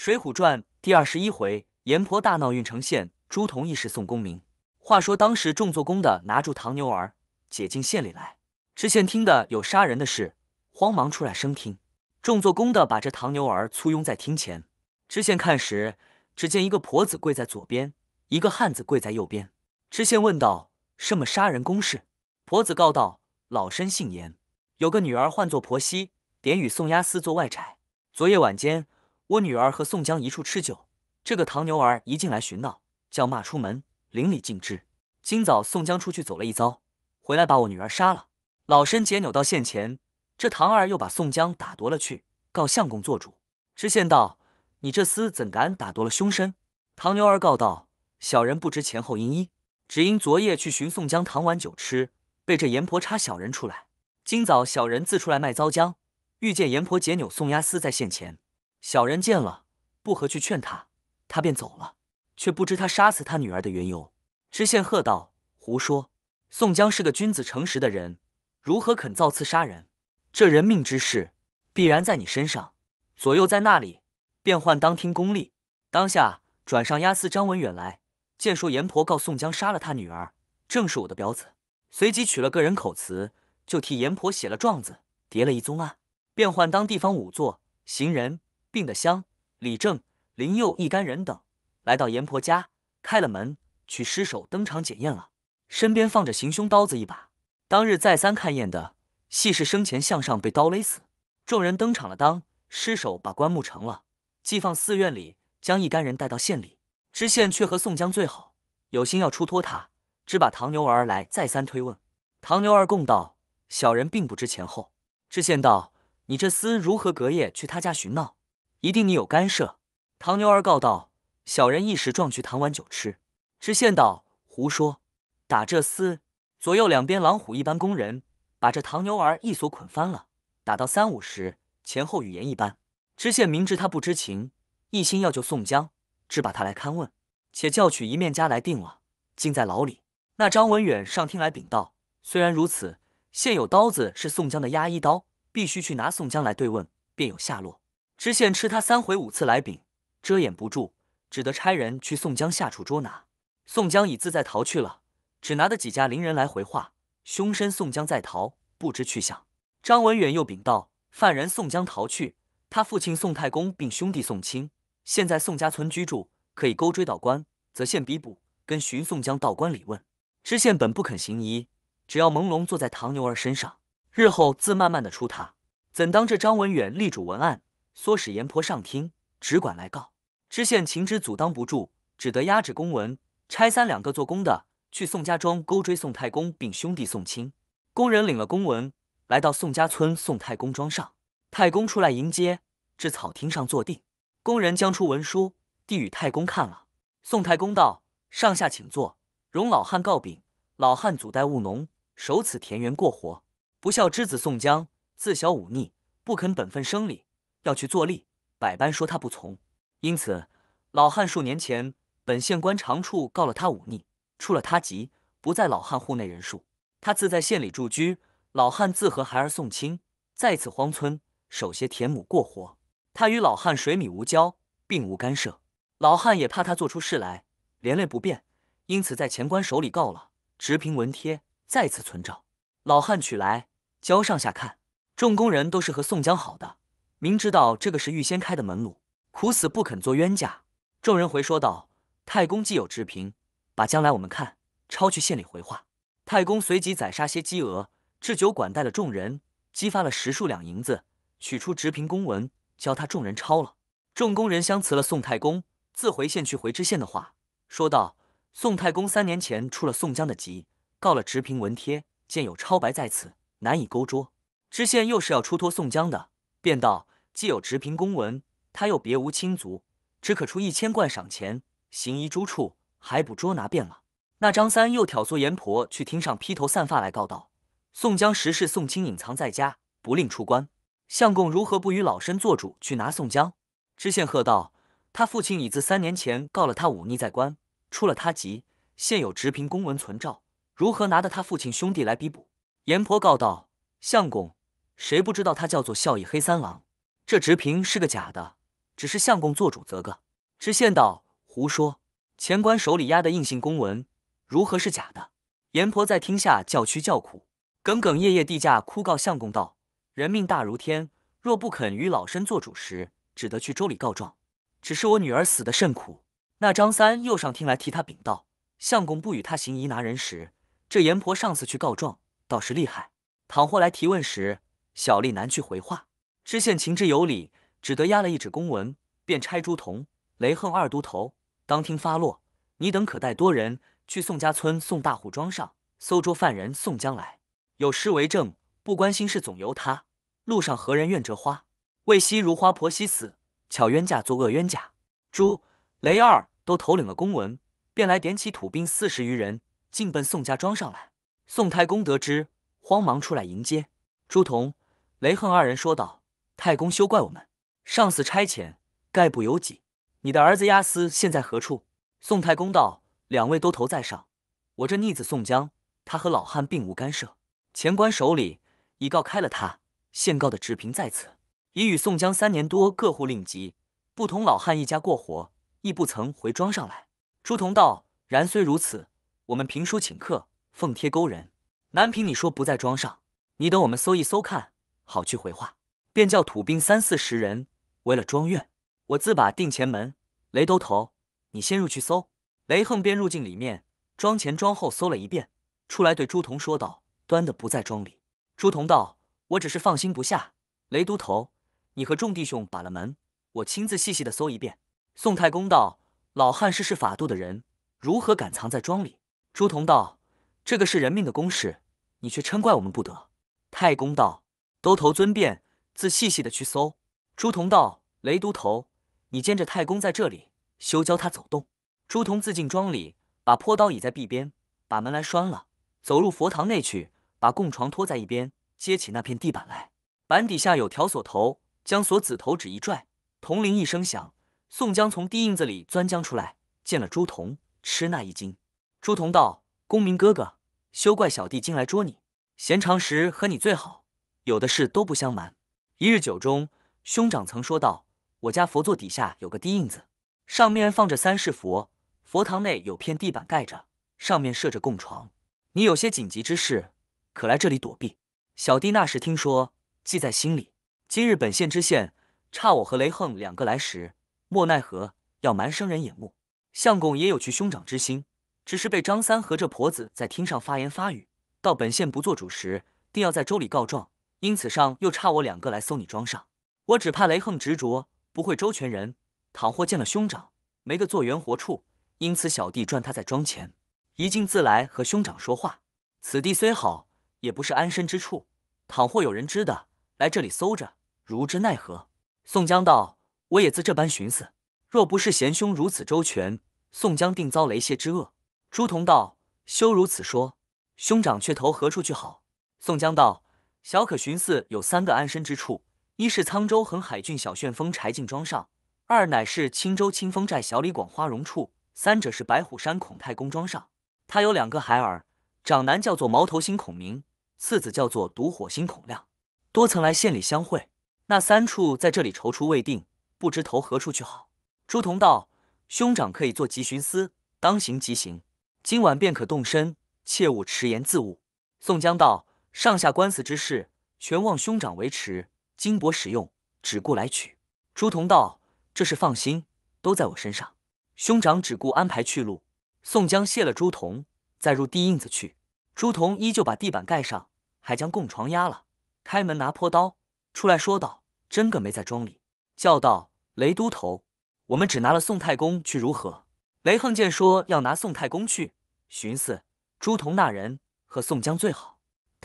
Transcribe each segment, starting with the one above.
《水浒传》第二十一回，阎婆大闹郓城县，朱仝义释宋公明。话说当时众做公的拿住唐牛儿，解进县里来。知县听得有杀人的事，慌忙出来升听。众做公的把这唐牛儿簇拥在厅前。知县看时，只见一个婆子跪在左边，一个汉子跪在右边。知县问道：“什么杀人公事？”婆子告道：“老身姓阎，有个女儿唤作婆媳，典与宋押司做外宅。昨夜晚间。”我女儿和宋江一处吃酒，这个唐牛儿一进来寻闹，叫骂出门，淋漓尽致。今早宋江出去走了一遭，回来把我女儿杀了。老身解扭到县前，这唐二又把宋江打夺了去，告相公做主。知县道：“你这厮怎敢打夺了凶身？”唐牛儿告道：“小人不知前后因因，只因昨夜去寻宋江，唐碗酒吃，被这阎婆差小人出来。今早小人自出来卖糟浆，遇见阎婆解扭宋押司在县前。”小人见了，不合去劝他，他便走了，却不知他杀死他女儿的缘由。知县喝道：“胡说！宋江是个君子诚实的人，如何肯造次杀人？这人命之事，必然在你身上。左右在那里，便唤当听功力。”当下转上押司张文远来，见说阎婆告宋江杀了他女儿，正是我的表子。随即取了个人口词，就替阎婆写了状子，叠了一宗案，便唤当地方仵作、行人。”病的香李正林佑一干人等来到阎婆家，开了门，取尸首登场检验了，身边放着行凶刀子一把。当日再三勘验的，系是生前向上被刀勒死。众人登场了，当尸首把棺木成了，寄放寺院里，将一干人带到县里。知县却和宋江最好，有心要出脱他，只把唐牛儿来再三推问。唐牛儿供道：“小人并不知前后。”知县道：“你这厮如何隔夜去他家寻闹？”一定你有干涉，唐牛儿告道：“小人一时撞去唐碗酒吃。”知县道：“胡说！打这厮！”左右两边狼虎一般工人，把这唐牛儿一索捆翻了，打到三五十，前后语言一般。知县明知他不知情，一心要救宋江，只把他来勘问，且叫取一面家来定了，尽在牢里。那张文远上厅来禀道：“虽然如此，现有刀子是宋江的压一刀，必须去拿宋江来对问，便有下落。”知县吃他三回五次来禀，遮掩不住，只得差人去宋江下处捉拿。宋江已自在逃去了，只拿得几家邻人来回话，凶身宋江在逃，不知去向。张文远又禀道：犯人宋江逃去，他父亲宋太公并兄弟宋清，现在宋家村居住，可以勾追到官，则县逼捕，跟寻宋江到官里问。知县本不肯行疑，只要朦胧坐在唐牛儿身上，日后自慢慢的出他。怎当这张文远立主文案？唆使阎婆上厅，只管来告。知县秦知阻挡不住，只得压制公文，拆三两个做工的去宋家庄勾追宋太公并兄弟宋清。工人领了公文，来到宋家村宋太公庄上，太公出来迎接，至草厅上坐定。工人将出文书，递与太公看了。宋太公道：“上下请坐。容老汉告禀：老汉祖代务农，守此田园过活。不孝之子宋江，自小忤逆，不肯本分生理。”要去坐立，百般说他不从，因此老汉数年前本县官常处告了他忤逆，出了他急，不在老汉户内人数。他自在县里住居，老汉自和孩儿送亲，在此荒村守些田亩过活。他与老汉水米无交，并无干涉。老汉也怕他做出事来，连累不便，因此在前官手里告了，执凭文帖，再次存照。老汉取来，交上下看，众工人都是和宋江好的。明知道这个是预先开的门路，苦死不肯做冤家。众人回说道：“太公既有直平，把将来我们看抄去县里回话。”太公随即宰杀些鸡鹅，置酒馆待了众人，激发了十数两银子，取出直平公文，教他众人抄了。众工人相辞了宋太公，自回县去回知县的话，说道：“宋太公三年前出了宋江的籍，告了直平文帖，见有抄白在此，难以勾捉。知县又是要出脱宋江的，便道。”既有直平公文，他又别无亲族，只可出一千贯赏钱，行医诸处，还捕捉拿遍了。那张三又挑唆阎婆去厅上披头散发来告道：“宋江实是宋清隐藏在家，不令出关，相公如何不与老身做主去拿宋江？”知县喝道：“他父亲已自三年前告了他忤逆在官，出了他籍，现有直平公文存照，如何拿得他父亲兄弟来比捕？”阎婆告道：“相公，谁不知道他叫做孝义黑三郎？”这直凭是个假的，只是相公做主则个。知县道：“胡说！前官手里压的硬信公文，如何是假的？”阎婆在厅下叫屈叫苦，哽哽咽咽地下哭告相公道：“人命大如天，若不肯与老身做主时，只得去州里告状。只是我女儿死的甚苦。”那张三又上厅来替他禀道：“相公不与他行疑拿人时，这阎婆上次去告状倒是厉害。倘或来提问时，小吏难去回话。”知县情之有理，只得压了一纸公文，便差朱仝、雷横二都头当庭发落。你等可带多人去宋家村、宋大户庄上搜捉犯人宋江来。有诗为证：“不关心事总由他，路上何人愿折花？为惜如花婆惜死，巧冤家作恶冤家。”朱、雷二都头领了公文，便来点起土兵四十余人，进奔宋家庄上来。宋太公得知，慌忙出来迎接朱仝、雷横二人，说道。太公休怪我们，上司差遣，概不由己。你的儿子押司现在何处？宋太公道：“两位都头在上，我这逆子宋江，他和老汉并无干涉。前官手里已告开了他，现告的执凭在此，已与宋江三年多各户令吉，不同老汉一家过活，亦不曾回庄上来。”朱仝道：“然虽如此，我们平书请客，奉贴勾人，难平你说不在庄上。你等我们搜一搜看，好去回话。”便叫土兵三四十人围了庄院，我自把定前门。雷都头，你先入去搜。雷横便入进里面，庄前庄后搜了一遍，出来对朱仝说道：“端的不在庄里。”朱仝道：“我只是放心不下。”雷都头，你和众弟兄把了门，我亲自细细的搜一遍。宋太公道：“老汉是是法度的人，如何敢藏在庄里？”朱仝道：“这个是人命的公事，你却嗔怪我们不得。”太公道：“都头尊便。”自细细的去搜，朱仝道：“雷都头，你见着太公在这里，休教他走动。”朱仝自进庄里，把坡刀倚在壁边，把门来拴了，走入佛堂内去，把供床拖在一边，揭起那片地板来，板底下有条锁头，将锁子头指一拽，铜铃一声响，宋江从地印子里钻将出来，见了朱仝，吃那一惊。朱仝道：“公明哥哥，休怪小弟进来捉你。闲常时和你最好，有的事都不相瞒。”一日酒中，兄长曾说道：“我家佛座底下有个低印子，上面放着三世佛。佛堂内有片地板盖着，上面设着供床。你有些紧急之事，可来这里躲避。”小弟那时听说，记在心里。今日本县知县差我和雷横两个来时，莫奈何要瞒生人眼目。相公也有去兄长之心，只是被张三和这婆子在厅上发言发语，到本县不做主时，定要在州里告状。因此上又差我两个来搜你庄上，我只怕雷横执着不会周全人。倘或见了兄长，没个做圆活处。因此小弟赚他在庄前，一径自来和兄长说话。此地虽好，也不是安身之处。倘或有人知的来这里搜着，如之奈何？宋江道：“我也自这般寻思。若不是贤兄如此周全，宋江定遭雷泄之恶。”朱仝道：“休如此说，兄长却投何处去好？”宋江道。小可寻思，有三个安身之处：一是沧州横海郡小旋风柴进庄上，二乃是青州清风寨小李广花荣处，三者是白虎山孔太公庄上。他有两个孩儿，长男叫做毛头星孔明，次子叫做独火星孔亮，多曾来县里相会。那三处在这里踌躇未定，不知投何处去好。朱仝道：“兄长可以做急寻思，当行即行，今晚便可动身，切勿迟延自误。”宋江道。上下官司之事，全望兄长维持。金帛使用，只顾来取。朱仝道：“这事放心，都在我身上。兄长只顾安排去路。”宋江谢了朱仝，再入地印子去。朱仝依旧把地板盖上，还将供床压了，开门拿坡刀出来说道：“真个没在庄里。”叫道：“雷都头，我们只拿了宋太公去如何？”雷横见说要拿宋太公去，寻思朱仝那人和宋江最好。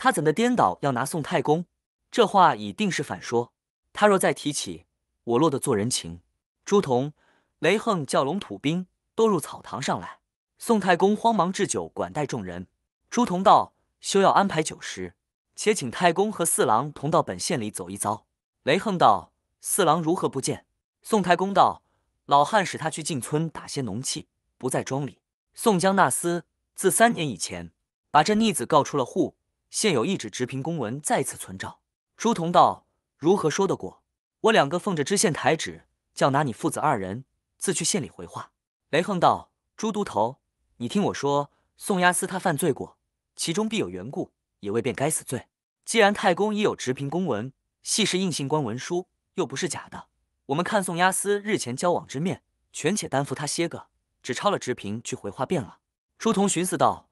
他怎的颠倒要拿宋太公？这话已定是反说。他若再提起，我落得做人情。朱仝、雷横叫龙土兵都入草堂上来。宋太公慌忙置酒管待众人。朱仝道：“休要安排酒食，且请太公和四郎同到本县里走一遭。”雷横道：“四郎如何不见？”宋太公道：“老汉使他去进村打些农器，不在庄里。”宋江那厮自三年以前，把这逆子告出了户。现有一纸执凭公文在此存照，朱同道：“如何说得过？我两个奉着知县台旨，叫拿你父子二人，自去县里回话。”雷横道：“朱都头，你听我说，宋押司他犯罪过，其中必有缘故，也未便该死罪。既然太公已有执凭公文，系是应信官文书，又不是假的。我们看宋押司日前交往之面，权且担负他些个，只抄了执凭去回话便了。”朱同寻思道：“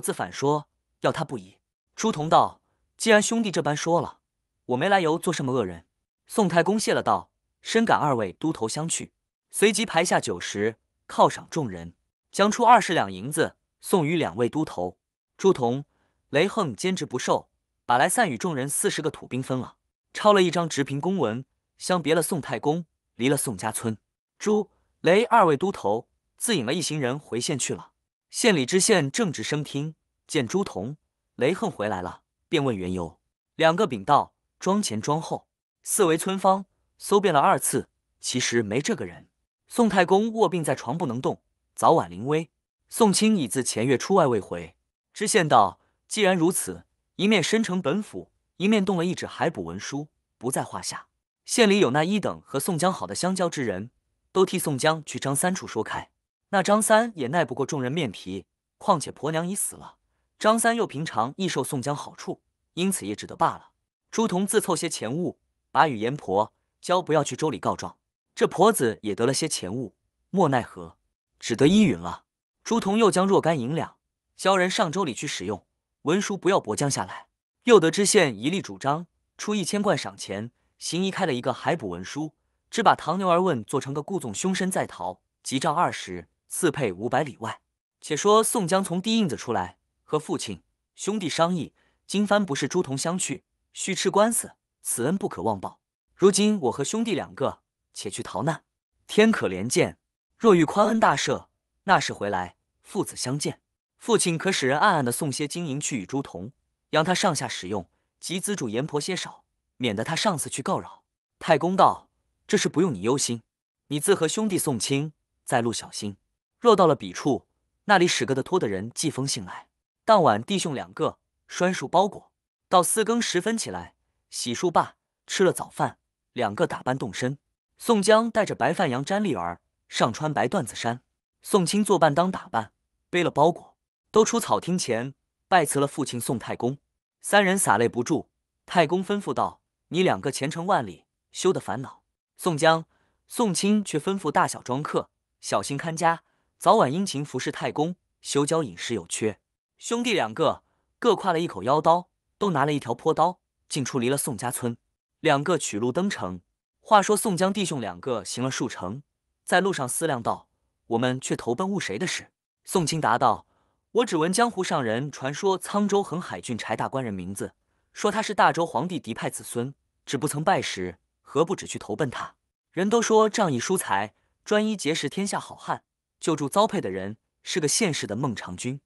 我自反说，要他不疑。”朱同道：“既然兄弟这般说了，我没来由做什么恶人。”宋太公谢了道：“深感二位都头相去。”随即排下酒食犒赏众人，将出二十两银子送与两位都头。朱仝、雷横坚持不受，把来散与众人四十个土兵分了，抄了一张直平公文，相别了宋太公，离了宋家村。朱、雷二位都头自引了一行人回县去了。县里知县正值升听见朱仝。雷横回来了，便问缘由。两个禀道：庄前庄后，四围村坊，搜遍了二次，其实没这个人。宋太公卧病在床，不能动，早晚临危。宋清已自前月初外未回。知县道：既然如此，一面申呈本府，一面动了一纸海捕文书，不在话下。县里有那一等和宋江好的相交之人，都替宋江去张三处说开。那张三也耐不过众人面皮，况且婆娘已死了。张三又平常易受宋江好处，因此也只得罢了。朱仝自凑些钱物，把与阎婆交，不要去州里告状。这婆子也得了些钱物，莫奈何，只得依允了。朱仝又将若干银两交人上州里去使用文书，不要薄将下来。又得知县一力主张，出一千贯赏钱，行医开了一个海捕文书，只把唐牛儿问做成个故纵凶身在逃，急杖二十，赐配五百里外。且说宋江从地印子出来。和父亲兄弟商议，今番不是朱仝相去，须吃官司，此恩不可忘报。如今我和兄弟两个，且去逃难。天可怜见，若遇宽恩大赦，那时回来，父子相见。父亲可使人暗暗的送些金银去与朱仝，养他上下使用，及资助阎婆些少，免得他上次去告扰。太公道：这事不用你忧心，你自和兄弟送亲，在路小心。若到了彼处，那里使个的托的人寄封信来。当晚，弟兄两个拴束包裹，到四更时分起来洗漱罢，吃了早饭，两个打扮动身。宋江带着白范阳、詹丽儿，上穿白缎子衫；宋清作伴当打扮，背了包裹，都出草厅前拜辞了父亲宋太公。三人洒泪不住。太公吩咐道：“你两个前程万里，休得烦恼。”宋江、宋清却吩咐大小庄客小心看家，早晚殷勤服侍太公，休教饮食有缺。兄弟两个各挎了一口腰刀，都拿了一条坡刀，进出离了宋家村。两个取路登城。话说宋江弟兄两个行了数程，在路上思量道：“我们却投奔误谁的事？”宋清答道：“我只闻江湖上人传说沧州横海郡柴大官人名字，说他是大周皇帝嫡派子孙，只不曾拜时，何不只去投奔他？人都说仗义疏财，专一结识天下好汉，救助遭配的人，是个现世的孟尝君。”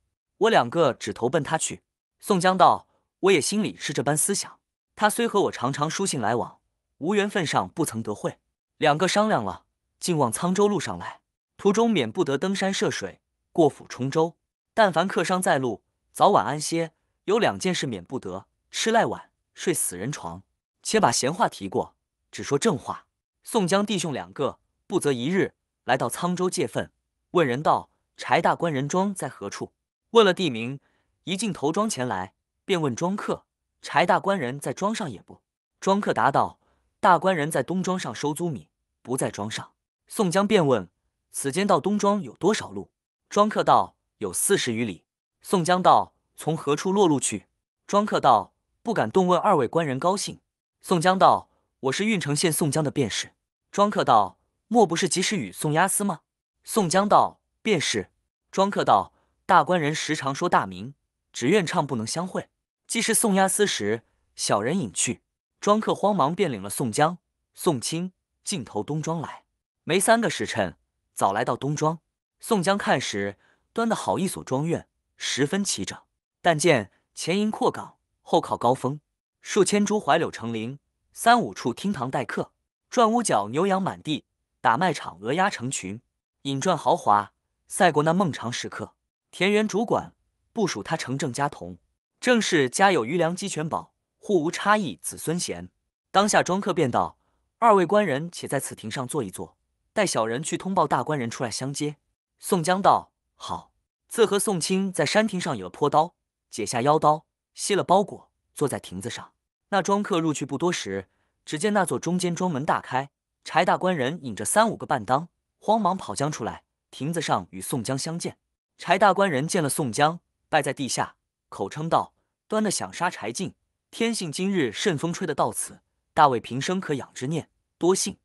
我两个只投奔他去。宋江道：“我也心里是这般思想。他虽和我常常书信来往，无缘分上不曾得会。两个商量了，竟往沧州路上来。途中免不得登山涉水，过府重舟。但凡客商在路，早晚安歇。有两件事免不得吃赖碗、睡死人床。且把闲话提过，只说正话。”宋江弟兄两个不择一日来到沧州借份，问人道：“柴大官人庄在何处？”问了地名，一进头庄前来，便问庄客：“柴大官人在庄上也不？”庄客答道：“大官人在东庄上收租米，不在庄上。”宋江便问：“此间到东庄有多少路？”庄客道：“有四十余里。”宋江道：“从何处落路去？”庄客道：“不敢动问二位官人高兴。”宋江道：“我是郓城县宋江的便是。”庄客道：“莫不是及时雨宋押司吗？”宋江道：“便是。”庄客道。大官人时常说大名，只愿唱不能相会。既是送押司时，小人隐去。庄客慌忙便领了宋江、宋清，尽投东庄来。没三个时辰，早来到东庄。宋江看时，端的好一所庄院，十分齐整。但见前迎阔岗，后靠高峰，数千株槐柳成林，三五处厅堂待客，转屋角牛羊满地，打卖场鹅鸭成群，引赚豪华，赛过那孟尝食客。田园主管部署他成正家童，正是家有余粮鸡犬饱，户无差异子孙贤。当下庄客便道：“二位官人，且在此亭上坐一坐，待小人去通报大官人出来相接。”宋江道：“好。”自和宋清在山亭上有了坡刀，解下腰刀，卸了包裹，坐在亭子上。那庄客入去不多时，只见那座中间庄门大开，柴大官人引着三五个伴当，慌忙跑将出来，亭子上与宋江相见。柴大官人见了宋江，拜在地下，口称道：“端的想杀柴进，天性今日顺风吹的到此，大慰平生可养之念。多幸，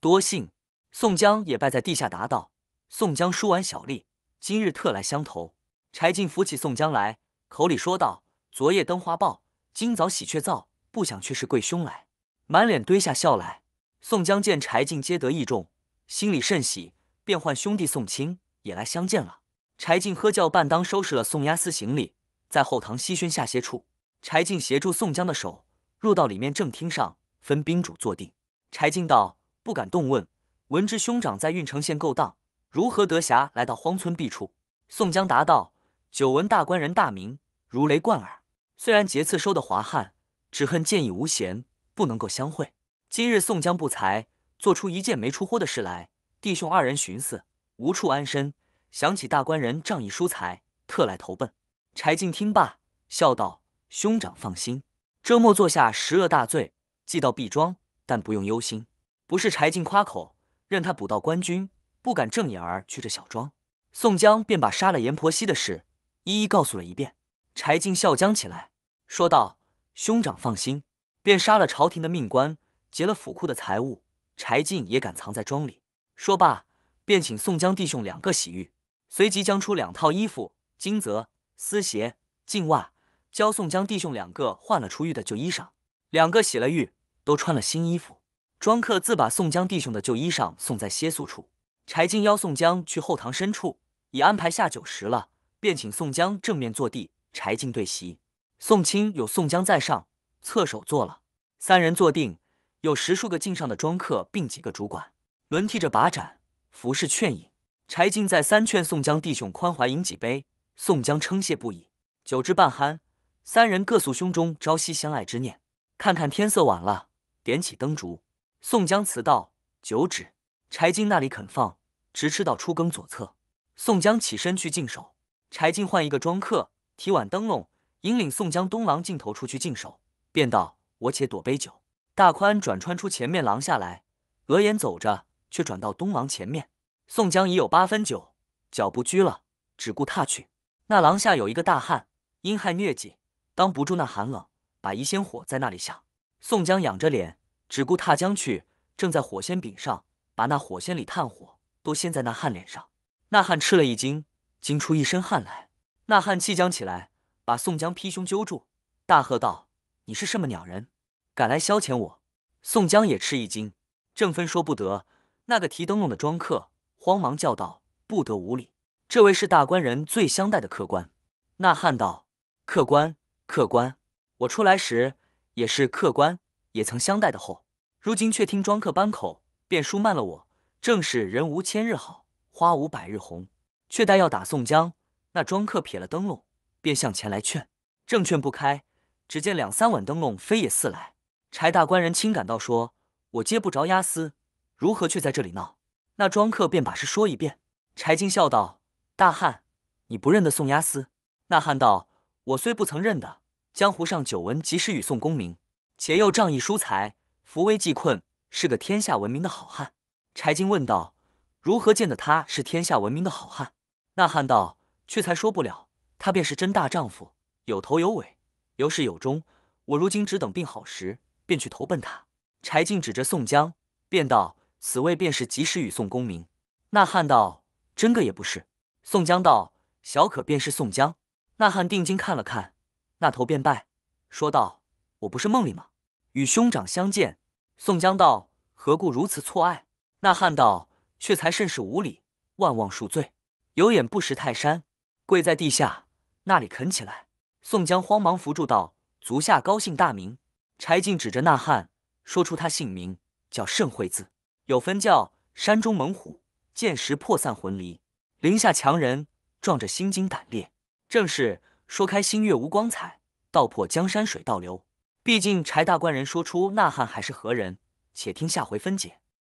多幸！”宋江也拜在地下答道：“宋江疏完小吏，今日特来相投。”柴进扶起宋江来，口里说道：“昨夜灯花爆，今早喜鹊噪，不想却是贵兄来，满脸堆下笑来。”宋江见柴进皆得意中，心里甚喜，便唤兄弟宋清也来相见了。柴进喝叫半当收拾了宋押司行李，在后堂西轩下歇处。柴进协助宋江的手入到里面正厅上，分宾主坐定。柴进道：“不敢动问，闻知兄长在郓城县勾当，如何得暇来到荒村避处？”宋江答道：“久闻大官人大名，如雷贯耳。虽然劫次收的华汉，只恨见义无闲，不能够相会。今日宋江不才，做出一件没出乎的事来，弟兄二人寻思无处安身。”想起大官人仗义疏财，特来投奔。柴进听罢，笑道：“兄长放心，这莫坐下十恶大罪，寄到毕庄，但不用忧心。不是柴进夸口，任他捕到官军，不敢正眼儿去这小庄。”宋江便把杀了阎婆惜的事一一告诉了一遍。柴进笑将起来，说道：“兄长放心，便杀了朝廷的命官，劫了府库的财物，柴进也敢藏在庄里。”说罢，便请宋江弟兄两个洗浴。随即将出两套衣服、金泽、丝鞋、净袜，教宋江弟兄两个换了出狱的旧衣裳。两个洗了浴，都穿了新衣服。庄客自把宋江弟兄的旧衣裳送在歇宿处。柴进邀宋江去后堂深处，已安排下酒食了，便请宋江正面坐地，柴进对席。宋清有宋江在上，侧手坐了。三人坐定，有十数个敬上的庄客，并几个主管，轮替着把盏，服侍劝饮。柴进再三劝宋江弟兄宽怀饮几杯，宋江称谢不已。酒至半酣，三人各诉胸中朝夕相爱之念。看看天色晚了，点起灯烛。宋江辞道：“酒止。”柴进那里肯放，直吃到出更左侧。宋江起身去敬手，柴进换一个庄客提碗灯笼，引领宋江东廊尽头出去敬手，便道：“我且躲杯酒。”大宽转穿出前面廊下来，额眼走着，却转到东廊前面。宋江已有八分酒，脚不拘了，只顾踏去。那廊下有一个大汉，因害疟疾，当不住那寒冷，把一仙火在那里下。宋江仰着脸，只顾踏将去，正在火仙柄上，把那火仙里炭火都掀在那汉脸上。那汉吃了一惊，惊出一身汗来。那汉气将起来，把宋江披胸揪住，大喝道：“你是什么鸟人，敢来消遣我？”宋江也吃一惊，正分说不得，那个提灯笼的庄客。慌忙叫道：“不得无礼！这位是大官人最相待的客官。”那汉道：“客官，客官，我出来时也是客官，也曾相待的候。如今却听庄客班口，便疏慢了我。正是人无千日好，花无百日红，却待要打宋江。”那庄客撇了灯笼，便向前来劝，正劝不开，只见两三碗灯笼飞也似来。柴大官人轻赶到，说：“我接不着押司，如何却在这里闹？”那庄客便把事说一遍，柴进笑道：“大汉，你不认得宋押司？”那汉道：“我虽不曾认得，江湖上久闻及时雨宋公明，且又仗义疏财，扶危济困，是个天下闻名的好汉。”柴进问道：“如何见得他是天下闻名的好汉？”那汉道：“却才说不了，他便是真大丈夫，有头有尾，有始有终。我如今只等病好时，便去投奔他。”柴进指着宋江，便道。此位便是及时雨宋公明。那汉道：“真个也不是。”宋江道：“小可便是宋江。”那汉定睛看了看，那头便拜，说道：“我不是梦里吗？与兄长相见。”宋江道：“何故如此错爱？”那汉道：“却才甚是无礼，万望恕罪。有眼不识泰山，跪在地下那里啃起来。”宋江慌忙扶住道：“足下高姓大名？”柴进指着那汉，说出他姓名，叫盛惠字。有分教，山中猛虎，见时魄散魂离；林下强人，壮着心惊胆裂。正是说开星月无光彩，道破江山水倒流。毕竟柴大官人说出呐喊，还是何人？且听下回分解。